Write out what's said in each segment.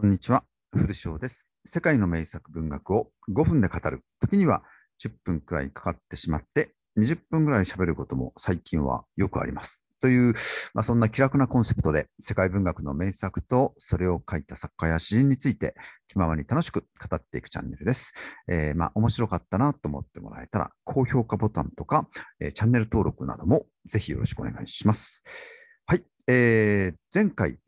こんにちは、古翔です。世界の名作文学を5分で語る。時には10分くらいかかってしまって、20分くらい喋ることも最近はよくあります。という、まあ、そんな気楽なコンセプトで、世界文学の名作とそれを書いた作家や詩人について、気ままに楽しく語っていくチャンネルです。えー、まあ、面白かったなと思ってもらえたら、高評価ボタンとか、えー、チャンネル登録などもぜひよろしくお願いします。はい、えー、前回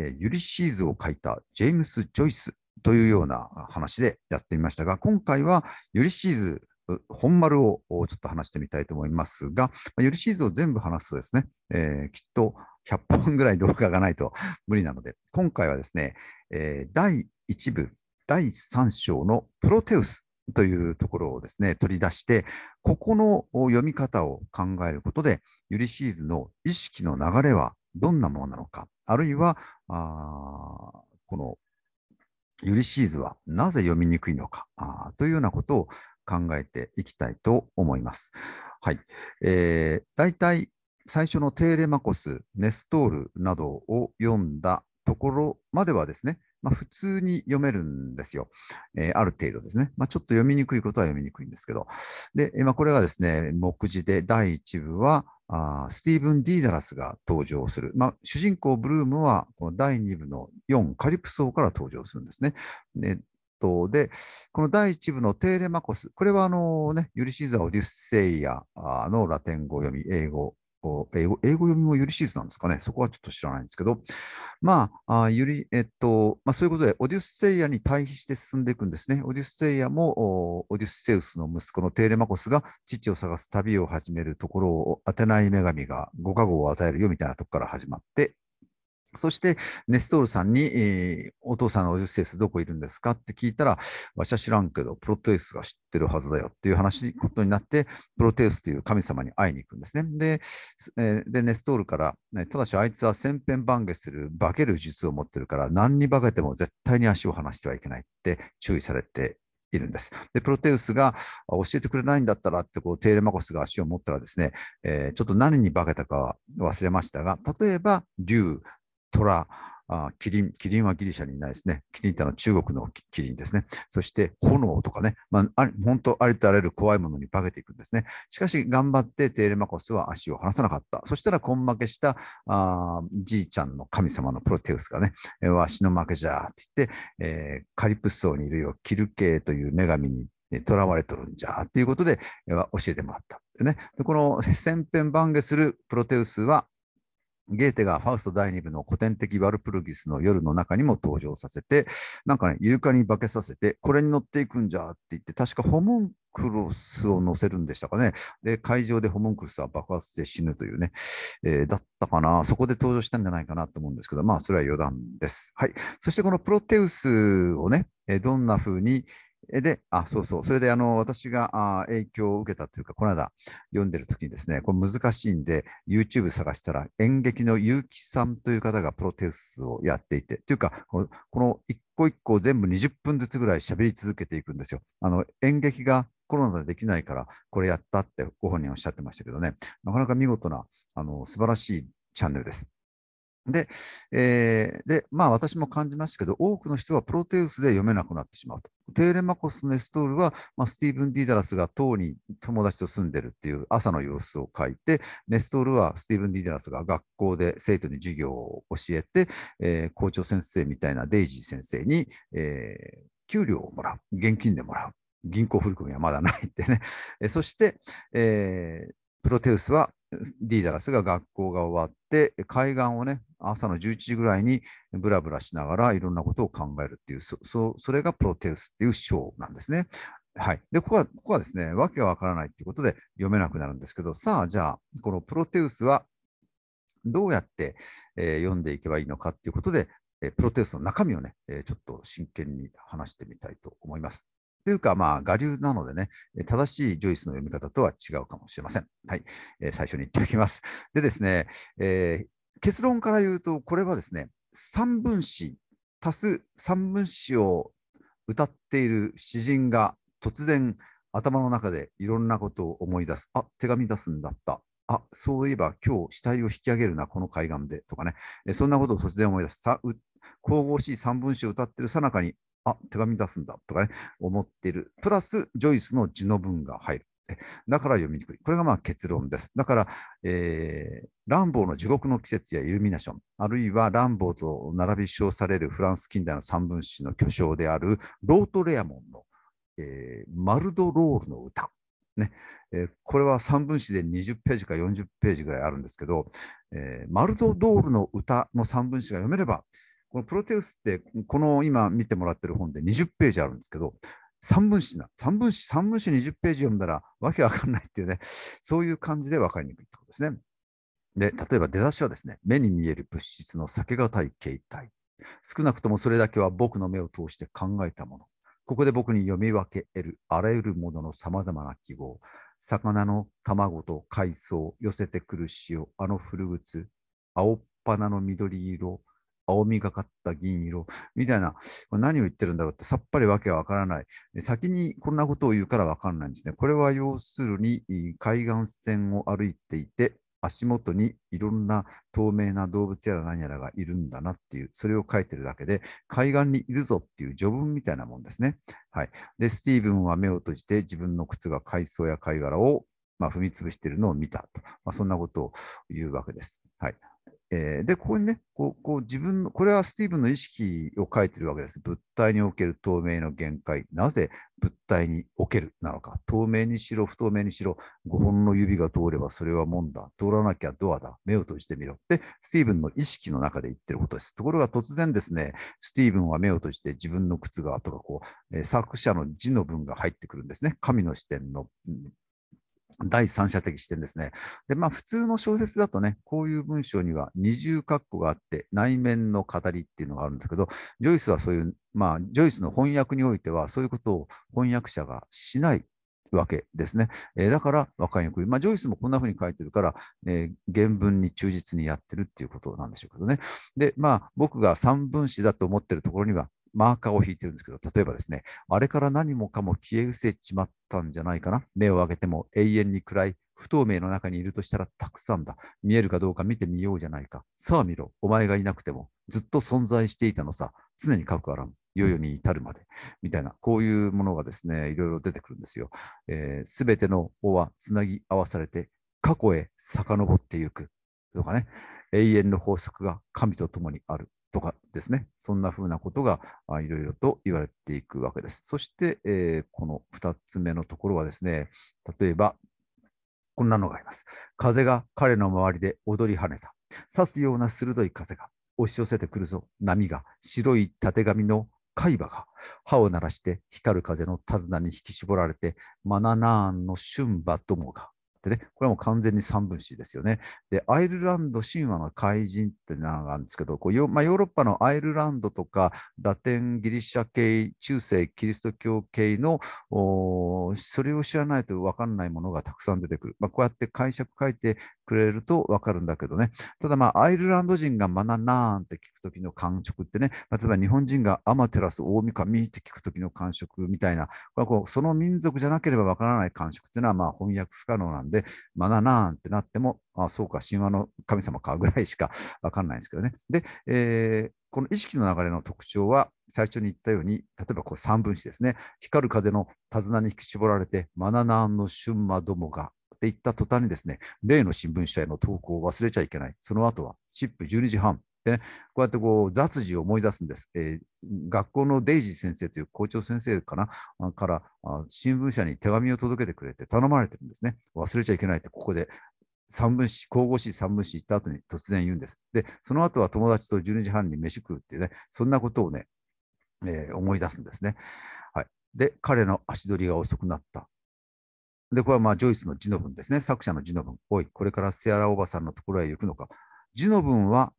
えユリシーズを書いたジェームス・ジョイスというような話でやってみましたが、今回はユリシーズ本丸をちょっと話してみたいと思いますが、ユリシーズを全部話すとですね、えー、きっと100本ぐらい動画がないと 無理なので、今回はですね、えー、第1部、第3章のプロテウスというところをですね、取り出して、ここの読み方を考えることで、ユリシーズの意識の流れはどんなものなのか、あるいは、あこのユリシーズはなぜ読みにくいのかあというようなことを考えていきたいと思います。はい。えー、大体最初のテーレマコス、ネストールなどを読んだところまではですね、まあ、普通に読めるんですよ。えー、ある程度ですね。まあ、ちょっと読みにくいことは読みにくいんですけど。で、まあ、これがですね、目次で第1部は、あスティーブン・ディーダラスが登場する。まあ、主人公ブルームは、この第2部の4カリプソーから登場するんですね。でで、この第1部のテーレマコス、これはあの、ね、ユリシーザー・オデュッセイアのラテン語読み、英語英語英語読みもユリシーズなんですかね、そこはちょっと知らないんですけど、まあ、あユリえっとまあ、そういうことで、オデュッセイアに対比して進んでいくんですね。オデュッセイアもオデュッセウスの息子のテーレマコスが父を探す旅を始めるところを、当てない女神がご加護を与えるよみたいなとこから始まって、そして、ネストールさんに、えー、お父さんのオジュセウスどこいるんですかって聞いたら、わしは知らんけど、プロテウスが知ってるはずだよっていう話、ことになって、プロテウスという神様に会いに行くんですね。で、えー、でネストールから、ね、ただしあいつは千変万化する、化ける術を持ってるから、何に化けても絶対に足を離してはいけないって注意されているんです。で、プロテウスが教えてくれないんだったらってこう、テーレマコスが足を持ったらですね、えー、ちょっと何に化けたかは忘れましたが、例えば、竜、トあキリン、キリンはギリシャにいないですね。キリンってのは中国のキリンですね。そして炎とかね、まあ、本当ありとあらゆる怖いものに化けていくんですね。しかし頑張ってテーレマコスは足を離さなかった。そしたら根負けしたあじいちゃんの神様のプロテウスがね、わしの負けじゃって言って、えー、カリプス層にいるよ、キルケーという女神に囚われとるんじゃっていうことで教えてもらった。ね、でこの千編万化するプロテウスはゲーテがファウスト第2部の古典的ワルプルギスの夜の中にも登場させて、なんかね、イルカに化けさせて、これに乗っていくんじゃって言って、確かホモンクロスを乗せるんでしたかね。で、会場でホモンクロスは爆発で死ぬというね、えー、だったかな。そこで登場したんじゃないかなと思うんですけど、まあ、それは余談です。はい。そしてこのプロテウスをね、どんな風に、で、あ、そうそう。それで、あの、私があ影響を受けたというか、この間読んでる時にですね、これ難しいんで、YouTube 探したら、演劇の結城さんという方がプロテウスをやっていて、というか、この一個一個全部20分ずつぐらい喋り続けていくんですよ。あの、演劇がコロナでできないから、これやったってご本人おっしゃってましたけどね、なかなか見事な、あの、素晴らしいチャンネルです。で、えー、で、まあ私も感じましたけど、多くの人はプロテウスで読めなくなってしまうと。テーレマコスネストールは、まあ、スティーブン・ディダラスが塔に友達と住んでるっていう朝の様子を書いて、ネストールはスティーブン・ディダラスが学校で生徒に授業を教えて、えー、校長先生みたいなデイジー先生に、えー、給料をもらう、現金でもらう。銀行振込はまだないってね。えそして、えー、プロテウスはディーダラスが学校が終わって海岸をね朝の11時ぐらいにブラブラしながらいろんなことを考えるっていう、そそそれがプロテウスっていう章なんですね。はい、でここはここはですね、わけがわからないということで読めなくなるんですけど、さあ、じゃあ、このプロテウスはどうやって、えー、読んでいけばいいのかっていうことで、えー、プロテウスの中身をね、えー、ちょっと真剣に話してみたいと思います。というか、まあ、我流なのでね、正しいジョイスの読み方とは違うかもしれません。はい、えー、最初に言っておきます。でですね、えー、結論から言うと、これはですね、三分子足す三分子を歌っている詩人が突然頭の中でいろんなことを思い出す。あ、手紙出すんだった。あ、そういえば今日死体を引き上げるな、この海岸でとかね。えそんなことを突然思い出す。さ神々しい三分子を歌ってるさなかに、あ、手紙出すんだとかね、思っている。プラス、ジョイスの字の文が入る。だから読みにくい。これがまあ結論です。だから、えー、ランボーの地獄の季節やイルミナション、あるいはランボーと並び称されるフランス近代の三分子の巨匠であるロート・レアモンの、えー、マルド・ロールの歌。ねえー、これは3分詞で20ページか40ページぐらいあるんですけど、えー、マルド・ドールの歌の3分詞が読めれば、このプロテウスって、この今見てもらってる本で20ページあるんですけど、三分子な、三分子三分子20ページ読んだらわけわかんないっていうね、そういう感じでわかりにくいってことですね。で、例えば出だしはですね、目に見える物質の避けがたい形態。少なくともそれだけは僕の目を通して考えたもの。ここで僕に読み分け得るあらゆるもののさまざまな記号。魚の卵と海藻、寄せてくる塩、あの古物、青っ花の緑色、青みがかった銀色みたいな、これ何を言ってるんだろうってさっぱりわけわからない。先にこんなことを言うからわかんないんですね。これは要するに海岸線を歩いていて、足元にいろんな透明な動物やら何やらがいるんだなっていう、それを書いてるだけで、海岸にいるぞっていう序文みたいなもんですね。はい。で、スティーブンは目を閉じて自分の靴が海藻や貝殻をまあ、踏み潰しているのを見たと、まあ、そんなことを言うわけです。はい、えー、で、ここにね、こうこう自分の、これはスティーブンの意識を書いてるわけです。物体における透明の限界、なぜ物体におけるなのか、透明にしろ、不透明にしろ、5本の指が通ればそれは門だ、通らなきゃドアだ、目を閉じてみろって、スティーブンの意識の中で言ってることです。ところが突然ですね、スティーブンは目を閉じて自分の靴がとかこう、えー、作者の字の文が入ってくるんですね。神の視点の第三者的視点ですね。で、まあ普通の小説だとね、こういう文章には二重括弧があって、内面の語りっていうのがあるんだけど、ジョイスはそういう、まあジョイスの翻訳においては、そういうことを翻訳者がしないわけですね。えー、だから分かりにくい。まあジョイスもこんなふうに書いてるから、えー、原文に忠実にやってるっていうことなんでしょうけどね。で、まあ僕が三分子だと思ってるところには、マーカーを引いてるんですけど、例えばですね、あれから何もかも消え失せちまったんじゃないかな。目を上げても永遠に暗い不透明の中にいるとしたらたくさんだ。見えるかどうか見てみようじゃないか。さあ見ろ。お前がいなくてもずっと存在していたのさ。常に書くあらん。いよいよに至るまで。みたいな、こういうものがですね、いろいろ出てくるんですよ。す、えー、べ、ての尾はつなぎ合わされて、過去へ遡ってゆく。とかね。永遠の法則が神と共にある。とかですね、そんなふうなことがいろいろと言われていくわけです。そして、えー、この2つ目のところはですね、例えば、こんなのがあります。風が彼の周りで踊り跳ねた。刺すような鋭い風が押し寄せてくるぞ。波が白い縦紙の海馬が歯を鳴らして光る風の手綱に引き絞られてマナナーンの春馬どもがってね、これはもう完全に三分子ですよね。で、アイルランド神話の怪人って名があるんですけど、こうよまあ、ヨーロッパのアイルランドとかラテンギリシャ系、中世キリスト教系のそれを知らないと分かんないものがたくさん出てくる。まあ、こうやって解釈書いてくれると分かるんだけどね。ただまあ、アイルランド人がマナナーンって聞くときの感触ってね、例えば日本人がアマテラス大神って聞くときの感触みたいな、まこうその民族じゃなければ分からない感触っていうのはまあ翻訳不可能なんで、まだなーってなっても、あそうか、神話の神様かぐらいしか わかんないんですけどね。で、えー、この意識の流れの特徴は、最初に言ったように、例えばこう三分子ですね。光る風の手綱に引き絞られて、マナナーンの春馬どもがって言った途端にですね、例の新聞社への投稿を忘れちゃいけない。その後は、チップ12時半、で、ね、こうやってこう雑事を思い出すんです、えー、学校のデイジー先生という校長先生かなから新聞社に手紙を届けてくれて頼まれてるんですね。忘れちゃいけないってここで三文詞、神々しい三文詞行った後に突然言うんです。で、その後は友達と12時半に飯食うってうね、そんなことをね、えー、思い出すんですね。はい。で、彼の足取りが遅くなった。で、これはまあジョイスの字の文ですね。作者の字の文。おい、これからセアラおばさんのところへ行くのか。字の文は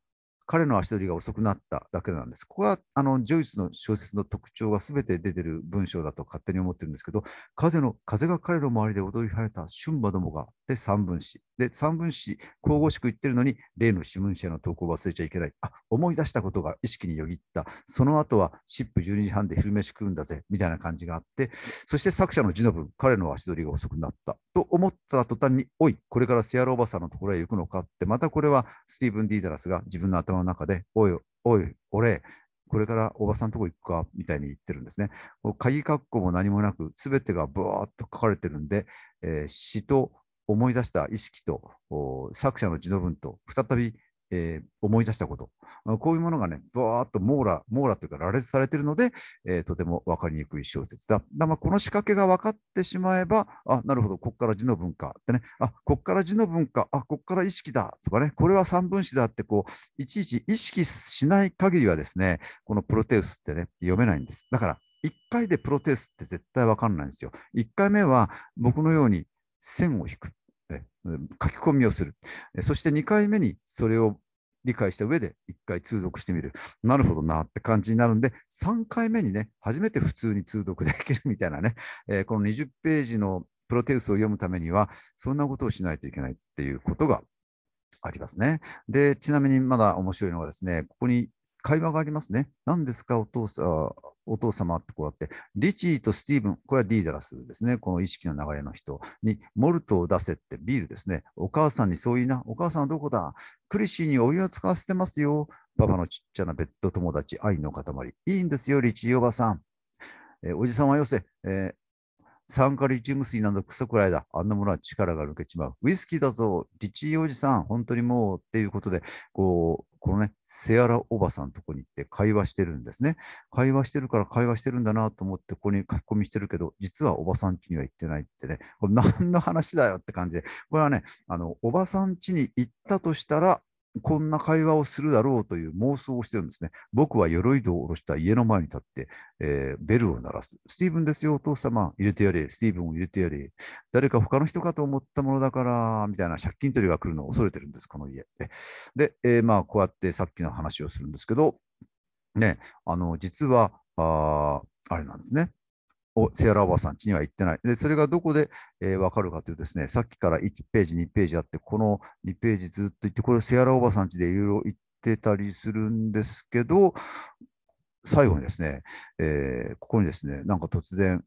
彼の足取りが遅くなっただけなんです。ここはあのジョイスの小説の特徴が全て出てる文章だと勝手に思ってるんですけど、風の風が彼の周りで踊り晴れた春馬どもがで3分子で、三文詩、神々しく言ってるのに、例の新聞社の投稿を忘れちゃいけない。あ、思い出したことが意識によぎった。その後は、シップ12時半で昼飯食うんだぜ、みたいな感じがあって、そして作者の字の分、彼の足取りが遅くなった。と思ったら途端に、おい、これからセアロおばさんのところへ行くのかって、またこれはスティーブン・ディーダラスが自分の頭の中で、おい、おい、俺、これからおばさんとこ行くかみたいに言ってるんですね。鍵括弧も何もなく、すべてがぶわーっと書かれてるんで、えー、詩と思い出した意識と作者の字の文と再び、えー、思い出したことこういうものがねわーっと網羅網羅というか羅列されているので、えー、とても分かりにくい小説だだまあこの仕掛けが分かってしまえばあなるほどここから字の文化ってねあここから字の文化あここから意識だとかねこれは三分子だってこういちいち意識しない限りはですねこのプロテウスってね読めないんですだから1回でプロテウスって絶対分かんないんですよ1回目は僕のように線を引く書き込みをする。そして2回目にそれを理解した上で1回通読してみる。なるほどなって感じになるんで、3回目にね、初めて普通に通読できるみたいなね、えー、この20ページのプロテウスを読むためには、そんなことをしないといけないっていうことがありますね。で、ちなみにまだ面白いのはですね、ここに会話がありますね。何ですか、お父さん、お父様ってこうやって、リチーとスティーブン、これはディーダラスですね、この意識の流れの人に、モルトを出せってビールですね、お母さんにそう言いな、お母さんはどこだクリシーにお湯を使わせてますよ、パパのちっちゃなベッド友達、愛の塊、いいんですよ、リチーおばさん。えー、おじさんはよせ、えー、酸化リチウム水などクソくらいだ。あんなものは力が抜けちまう。ウイスキーだぞ、リチおじさん、本当にもうっていうことで、こう、このね、セアラおばさんのとこに行って会話してるんですね。会話してるから会話してるんだなと思って、ここに書き込みしてるけど、実はおばさん家には行ってないってね、これ何の話だよって感じで、これはね、あの、おばさん家に行ったとしたら、こんな会話をするだろうという妄想をしてるんですね。僕は鎧戸を下ろした家の前に立って、えー、ベルを鳴らす。スティーブンですよ、お父様。入れてやれ。スティーブンを入れてやれ。誰か他の人かと思ったものだから、みたいな借金取りが来るのを恐れてるんです、この家。で、えー、まあ、こうやってさっきの話をするんですけど、ね、あの、実は、ああれなんですね。セアラおばさん家には行ってない。で、それがどこで、えー、分かるかというとですね、さっきから1ページ、2ページあって、この2ページずっと行って、これセアラおばさん家でいろいろ行ってたりするんですけど、最後にですね、えー、ここにですね、なんか突然、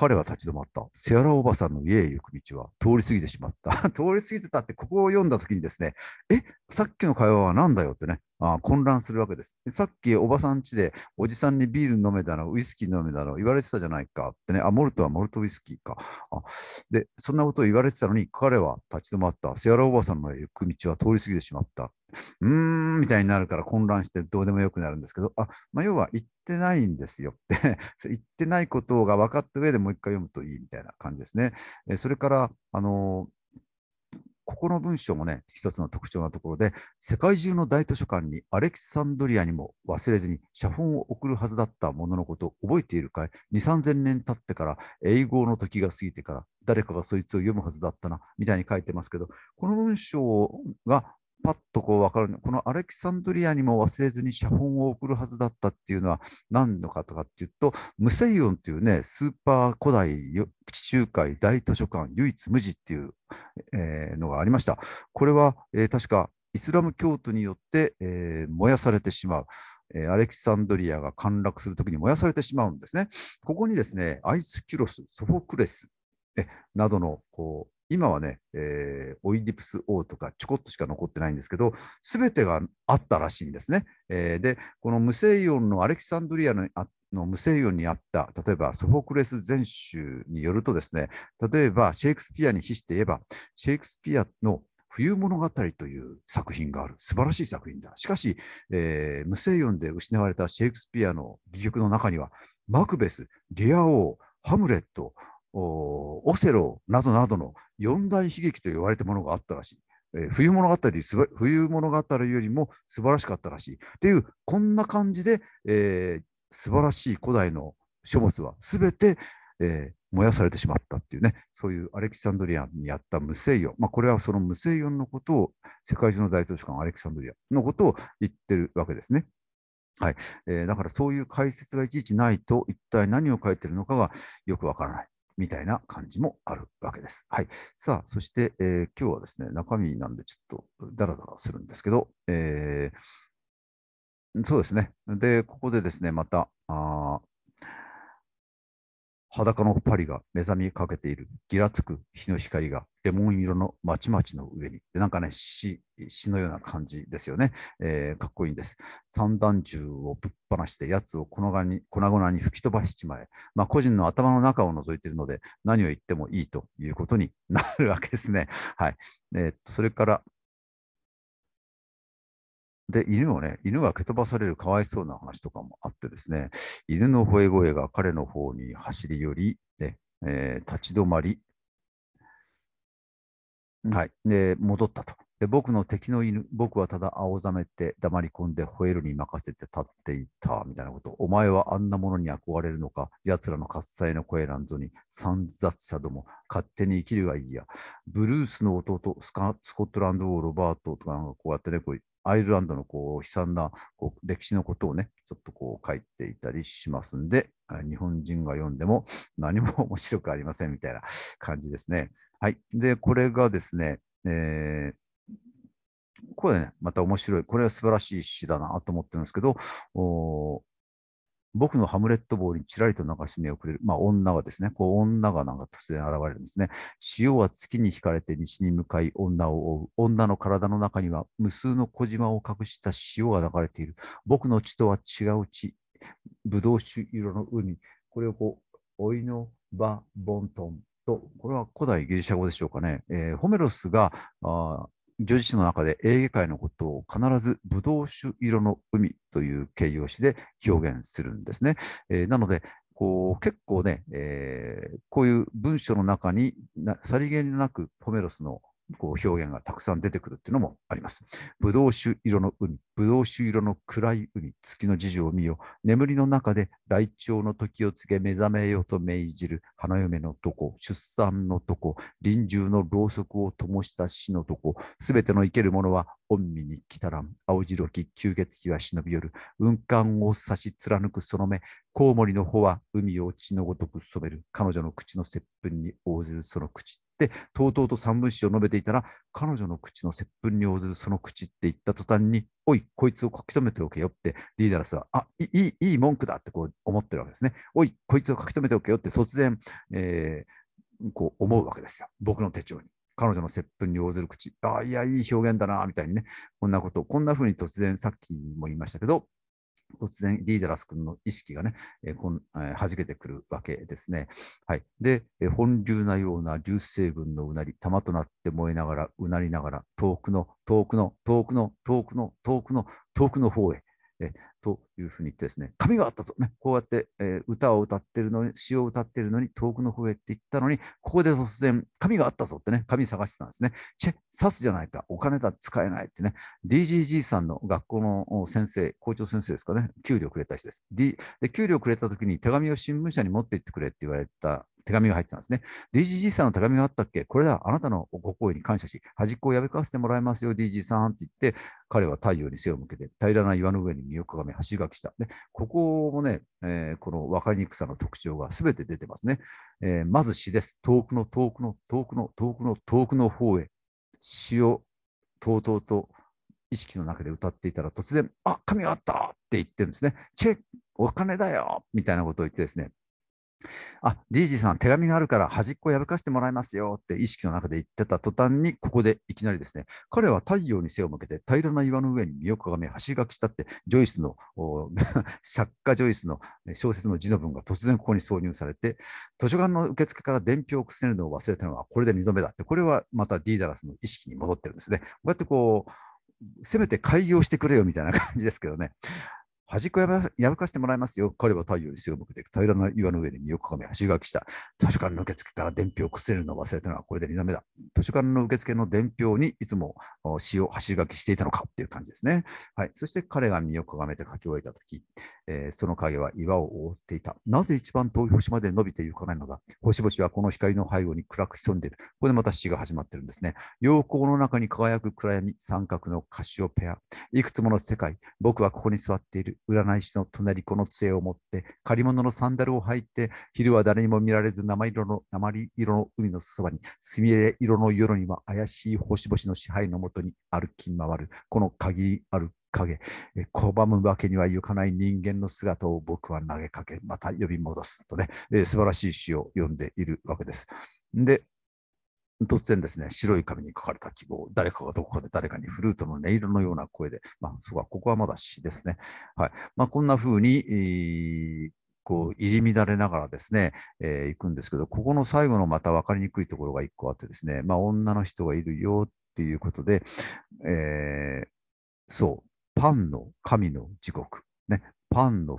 彼は立ち止まった。セアラおばさんの家へ行く道は通り過ぎてしまった。通り過ぎてたって、ここを読んだ時にですね、え、さっきの会話は何だよってね、あ混乱するわけです。さっきおばさん家でおじさんにビール飲めだの、ウイスキー飲めだの言われてたじゃないかってね、あ、モルトはモルトウイスキーか。あで、そんなことを言われてたのに、彼は立ち止まった。セアラおばさんの行く道は通り過ぎてしまった。うーんみたいになるから混乱してどうでもよくなるんですけど、あまあ、要は言ってないんですよって 言ってないことが分かった上でもう一回読むといいみたいな感じですね。えそれから、あのここの文章もね、一つの特徴なところで、世界中の大図書館にアレキサンドリアにも忘れずに写本を送るはずだったもののことを覚えているかい ?2、3000年経ってから、英語の時が過ぎてから、誰かがそいつを読むはずだったな、みたいに書いてますけど、この文章がパッとこう分かるこのアレキサンドリアにも忘れずに写本を送るはずだったっていうのは何のかとかっていうと、ムセイオンっていうね、スーパー古代地中海大図書館唯一無二っていう、えー、のがありました。これは、えー、確かイスラム教徒によって、えー、燃やされてしまう。えアレキサンドリアが陥落するときに燃やされてしまうんですね。ここにですね、アイスキュロス、ソフォクレス、などのこ今はね、えー、オイディプス王とかちょこっとしか残ってないんですけど、すべてがあったらしいんですね。えー、で、この無声音のアレキサンドリアのの無声音にあった、例えばソフォクレス全集によるとですね、例えばシェイクスピアに比して言えば、シェイクスピアの冬物語という作品がある。素晴らしい作品だ。しかし、えー、声音で失われたシェイクスピアの戯曲の中には、マクベス、リア王、ハムレット、オセロなどなどの四大悲劇と言われたものがあったらしい。えー、冬物語冬物語よりも素晴らしかったらしい。っていう、こんな感じで、えー、素晴らしい古代の書物は全て、えー、燃やされてしまったっていうね、そういうアレキサンドリアにやった無声音、まあ、これはその無声音のことを、世界中の大統領館アレキサンドリアのことを言ってるわけですね。はいえー、だからそういう解説がいちいちないと、一体何を書いてるのかがよくわからない。みたいな感じもあるわけです。はい。さあ、そして、えー、今日はですね、中身なんでちょっとダラダラするんですけど、えー、そうですね。で、ここでですね、また、あ裸のパリが目覚めかけている、ぎらつく日の光がレモン色のまちまちの上に。でなんかね詩、のような感じですよね。えー、かっこいいんです。散弾銃をぶっ放して、やつを粉々に粉々に吹き飛ばしちまえ。まあ、個人の頭の中を覗いているので、何を言ってもいいということになるわけですね。はい。えー、それから、で、犬をね、犬が蹴飛ばされるかわいそうな話とかもあってですね、犬の吠え声が彼の方に走り寄り、ねえー、立ち止まり、はい、で戻ったと。で僕の敵の犬、僕はただ青ざめて黙り込んで吠えるに任せて立っていたみたいなこと、お前はあんなものに憧れるのか、奴らの喝采の声なんぞに散雑者ども、勝手に生きるがいいや。ブルースの弟、スコットランド王、ロバートとか、こうやってね、こうアイルランドのこう悲惨なこう歴史のことをね、ちょっとこう書いていたりしますんで、日本人が読んでも何も面白くありませんみたいな感じですね。はい。で、これがですね、えーこれね、また面白い。これは素晴らしい詩だなと思ってるんですけど、僕のハムレット棒にちらりと流し目をくれる、まあ、女がですね、こう女がなんか突然現れるんですね。潮は月に引かれて西に向かい女を追う。女の体の中には無数の小島を隠した潮が流れている。僕の血とは違う血、ぶどう酒色の海。これをこう、おいのばボントンと、これは古代ギリシャ語でしょうかね。えー、ホメロスがあ叙事詩の中でエーゲ海のことを必ずブドウ酒色の海という形容詞で表現するんですね。えー、なのでこう結構ね、えー、こういう文章の中にさりげなくホメロスのこう表現がたくさん出てくるっていうのもあります。ブドウ酒色の海、ブドウ酒色の暗い海、月の事情を見よ、眠りの中で雷鳥の時を告げ目覚めよと命じる花嫁のとこ、出産のとこ、臨終のろうそくを灯した死のとこ、すべての生ける者は恩美に来たらん、青白き吸血鬼は忍び寄る、雲間を差し貫くその目、コウモリの穂は海を血のごとく染める、彼女の口の接吻に応ずるその口、で、とうとうと三文詩を述べていたら、彼女の口の接吻に応ずるその口って言った途端に、おい、こいつを書き留めておけよって、リーダラスは、あいいいい文句だってこう思ってるわけですね。おい、こいつを書き留めておけよって突然、えー、こう思うわけですよ。僕の手帳に。彼女の接吻に応ずる口。ああ、いや、いい表現だな、みたいにね。こんなこと、こんな風に突然、さっきも言いましたけど、突然ディーダラス君の意識がね、えーこんえー、けてくるわけですね。はい、で、えー、本流なような流星群のうなり、玉となって燃えながら、うなりながら、遠くの、遠くの、遠くの、遠くの、遠くの、遠くの方へ、えというふうに言ってですね、紙があったぞ、ね、こうやって、え歌を歌ってるのに、詩を歌ってるのに、遠くの方へって言ったのに、ここで突然、紙があったぞってね、紙探してたんですね。チェ、刺すじゃないか、お金だ、使えないってね、DGG さんの学校の先生、校長先生ですかね、給料くれた人です。D、で給料くれた時に手紙を新聞社に持って行ってくれって言われた手紙が入ってたんですね。DGG さんの手紙があったっけこれだ、あなたのご行意に感謝し、端っこを破かせてもらいますよ、DG さんって言って、彼は太陽に背を向けて、平らな岩の上に身をかがめ、橋書きした。で、ここもね、えー、この分かりにくさの特徴が全て出てますね。えー、まず詩です。遠くの遠くの遠くの遠くの遠くの方へ、詩をとうとうと意識の中で歌っていたら突然、あ、神があったって言ってるんですね。チェック、お金だよみたいなことを言ってですね、あ、d ーさん、手紙があるから端っこ破かしてもらいますよって意識の中で言ってた途端に、ここでいきなりですね、彼は太陽に背を向けて平らな岩の上に身をかがめ、走り書きしたって、ジョイスの、作家ジョイスの小説の字の文が突然ここに挿入されて、図書館の受付から伝票をくすねるのを忘れたのはこれで2度目だって、これはまたディーダラスの意識に戻ってるんですね。こうやってこう、せめて開業してくれよみたいな感じですけどね。端っこ破破かしてもらいますよ。彼は太陽に背を向けて、平らな岩の上で身をかがめ、足がきした。図書館の受付から伝票をくせるのを忘れたのはこれで2度目だ。図書館の受付の伝票にいつも詩を橋がきしていたのかっていう感じですね。はい。そして彼が身をかがめて書き終えたとき、えー、その影は岩を覆っていた。なぜ一番遠い星まで伸びてゆかないのだ。星々はこの光の背後に暗く潜んでいる。ここでまた詩が始まってるんですね。陽光の中に輝く暗闇、三角のカシオペア。いくつもの世界、僕はここに座っている。占い師の隣子の杖を持って、借り物のサンダルを履いて、昼は誰にも見られず鉛色の鉛色の海のそばに、すみれ色の夜には怪しい星々の支配のもとに歩き回る、この鍵ある影、拒むわけにはいかない人間の姿を僕は投げかけ、また呼び戻すとね、えー、素晴らしい詩を読んでいるわけです。で、突然ですね、白い紙に書かれた記号、誰かがどこかで誰かにフルートの音色のような声で、まあ、そうか、ここはまだ詩ですね。はい。まあ、こんな風に、えーこう入り乱れながらですね、えー、行くんですけど、ここの最後のまた分かりにくいところが一個あってですね、まあ、女の人がいるよっていうことで、えー、そう、パンの神の時刻、ね、パンの、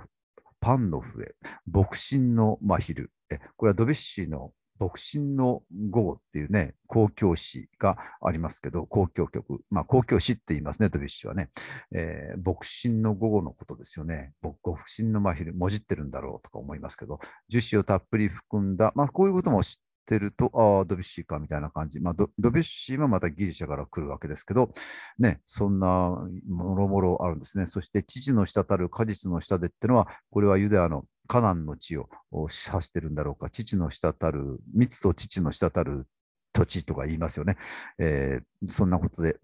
パンの笛、牧神の真昼、えこれはドビッシーの独身の午後っていうね、公共詩がありますけど、公共局、まあ公共詩って言いますね、ドビュッシュはね。えー、牧神の午後のことですよね。牧神の真昼、もじってるんだろうとか思いますけど、樹脂をたっぷり含んだ、まあこういうことも知ってると、ああ、ドビュッシーかみたいな感じ。まあドビュッシーはまたギリシャから来るわけですけど、ね、そんなもろもろあるんですね。そして、父の滴る果実の下でってのは、これはユダヤのカナンの地を指してるんだろうか、父の滴る、密と父の滴る土地とか言いますよね。えー、そんなことで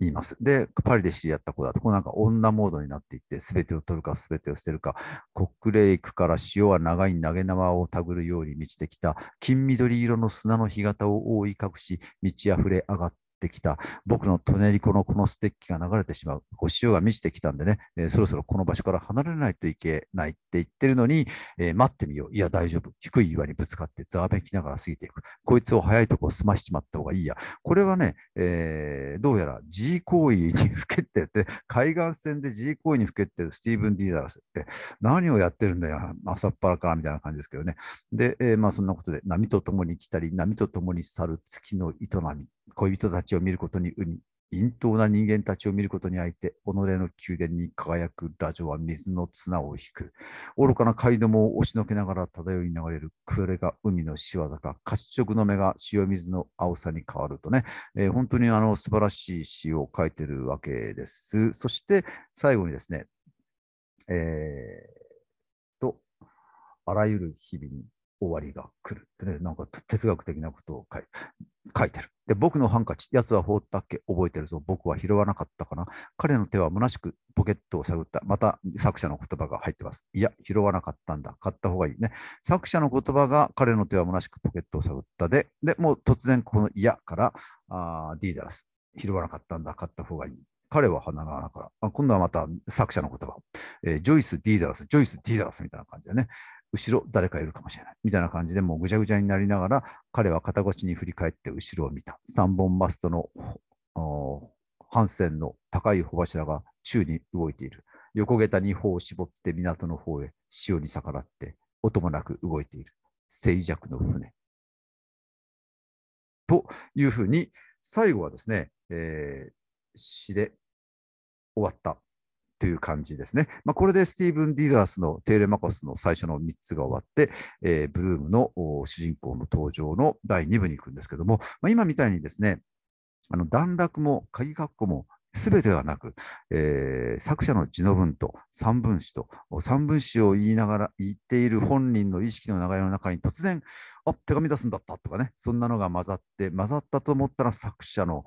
言います。で、パリで知り合った子だと、こなんか女モードになっていって、全てを取るか全てを捨てるか、コックレイクから潮は長い投げ縄をたぐるように満ちてきた、金緑色の砂の干潟を覆い隠し、満ち溢れ上がっってきた、僕のトネリコのこのステッキが流れてしまう、こう潮が満ちてきたんでね、えー、そろそろこの場所から離れないといけないって言ってるのに、えー、待ってみよう、いや大丈夫、低い岩にぶつかってざわめきながら過ぎていく、こいつを早いとこ済ましちまった方がいいや、これはね、えー、どうやら G 行為にふけてて、海岸線で G 行為にふけてるスティーブン・ディーダラスって、何をやってるんだよ、朝っぱらかみたいな感じですけどね。で、えー、まあそんなことで、波と共に来たり、波と共に去る月の営み恋人たちを見ることに海、陰頭な人間たちを見ることにあいて、己の宮殿に輝くラジオは水の綱を引く。愚かな街道も押しのけながら漂い流れる。これが海の仕業か。褐色の目が塩水の青さに変わるとね、えー、本当にあの素晴らしい詩を書いてるわけです。そして最後にですね、えー、と、あらゆる日々に終わりが来るってね、なんか哲学的なことを書い書いてる。で、僕のハンカチ、やつは放ったっけ覚えてるぞ。僕は拾わなかったかな。彼の手は虚しくポケットを探った。また作者の言葉が入ってます。いや、拾わなかったんだ。買った方がいいね。作者の言葉が彼の手は虚しくポケットを探った。で、でもう突然このいやからあーディーダラス。拾わなかったんだ。買った方がいい。彼は花の穴から。あ今度はまた作者の言葉、えー、ジョイス・ディーダラス、ジョイス・ディーダラスみたいな感じでね、後ろ誰かいるかもしれない。みたいな感じでもうぐちゃぐちゃになりながら、彼は肩越しに振り返って後ろを見た。3本マストの帆船の高い帆柱が宙に動いている。横下駄に帆を絞って港の方へ潮に逆らって音もなく動いている。静寂の船。というふうに、最後はですね、えー、詩で終わったという感じですね。まあ、これでスティーブン・ディザラスのテーレマコスの最初の3つが終わって、えー、ブルームの主人公の登場の第2部に行くんですけども、まあ、今みたいにですね、あの段落も鍵括弧もすべてはなく、えー、作者の字の文と三分詞と三分詞を言いながら言っている本人の意識の流れの中に突然あ手紙出すんだったとかねそんなのが混ざって混ざったと思ったら作者の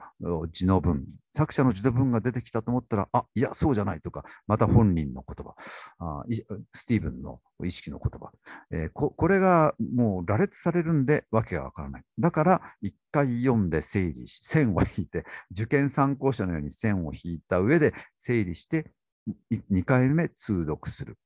字の文作者の自文が出てきたと思ったら、あいや、そうじゃないとか、また本人の言葉、あスティーブンの意識の言葉、えー、こ、これがもう羅列されるんで、わけがわからない。だから、一回読んで整理し、線を引いて、受験参考者のように線を引いた上で整理して、2回目通読する。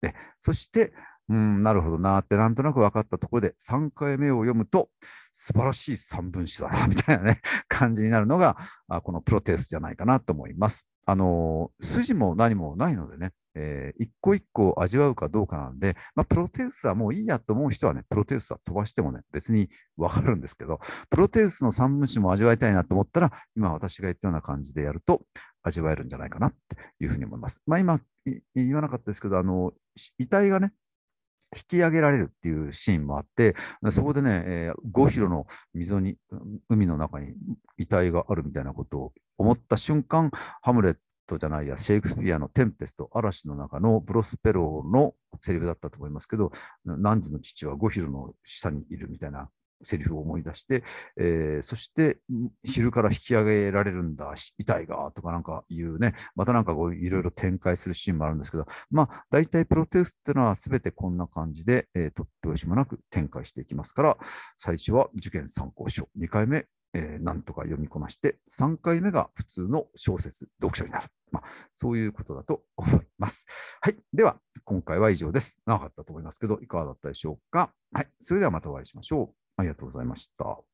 でそして、うん、なるほどなってなんとなく分かったところで3回目を読むと素晴らしい三分子だなみたいなね 感じになるのがあこのプロテスじゃないかなと思います。あの筋も何もないのでね、えー、一個一個味わうかどうかなんで、まあ、プロテウスはもういいやと思う人はね、プロテウスは飛ばしてもね、別にわかるんですけど、プロテウスの三分子も味わいたいなと思ったら、今私が言ったような感じでやると味わえるんじゃないかなっていうふうに思います。まあ今、今言わなかったですけど、あの、遺体がね、引き上げられるっていうシーンもあって、そこでね、えー、5キロの溝に、海の中に遺体があるみたいなことを思った瞬間、ハムレットじゃないや、シェイクスピアのテンペスト、嵐の中のブロスペローのセリフだったと思いますけど、何時の父は5キロの下にいるみたいなセリフを思い出して、えー、そして昼から引き上げられるんだ、遺体がとかなんかいうね、またなんかこういろいろ展開するシーンもあるんですけど、まあ大体プロテスってのは全てこんな感じで、えー、突拍子もなく展開していきますから、最初は受験参考書、2回目、えー、なんとか読みこなして、3回目が普通の小説、読書になる。まあ、そういうことだと思います。はい。では、今回は以上です。長かったと思いますけど、いかがだったでしょうか。はい。それではまたお会いしましょう。ありがとうございました。